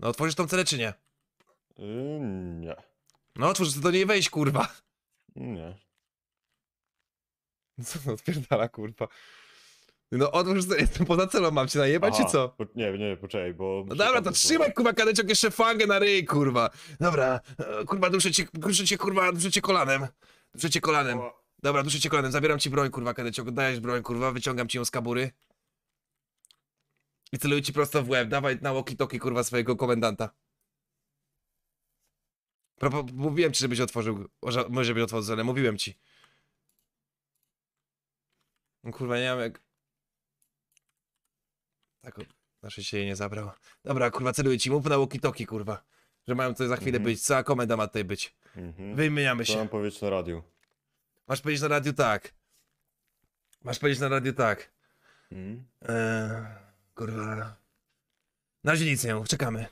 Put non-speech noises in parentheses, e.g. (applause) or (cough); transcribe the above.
No otworzysz tą celę czy nie? Yy, nie. No otworzysz to do niej wejść, kurwa. Nie. (laughs) Co to odpierdala, kurwa? No otwórz, jestem poza celą, mam cię najebać Aha, czy co? Po, nie, nie, poczekaj, bo... No dobra, to trzymaj, kurwa, kadeciok jeszcze fangę na ryj, kurwa. Dobra, e, kurwa, duszę cię, duszę cię, kurwa, duszę cię kolanem. Duszę cię kolanem. Dobra, duszę cię kolanem, zabieram ci broń, kurwa, kadeciok, dajesz broń, kurwa, wyciągam ci ją z kabury i ci prosto w łeb. Dawaj na walkie-talkie, kurwa, swojego komendanta. Propo, mówiłem ci, żebyś otworzył, może być otworzył, ale mówiłem ci. No, kurwa, nie mam jak... Tak, nasze się jej nie zabrało. Dobra, kurwa, celuję ci, mów na walkie-talkie, kurwa. Że mają tutaj za chwilę mhm. być, cała komenda ma tutaj być. Mhm. Wymieniamy się. Co mam powiedzieć na radiu? Masz powiedzieć na radiu tak. Masz powiedzieć na radiu tak. Mhm. E... Kurwa. Na razie nic nie czekamy.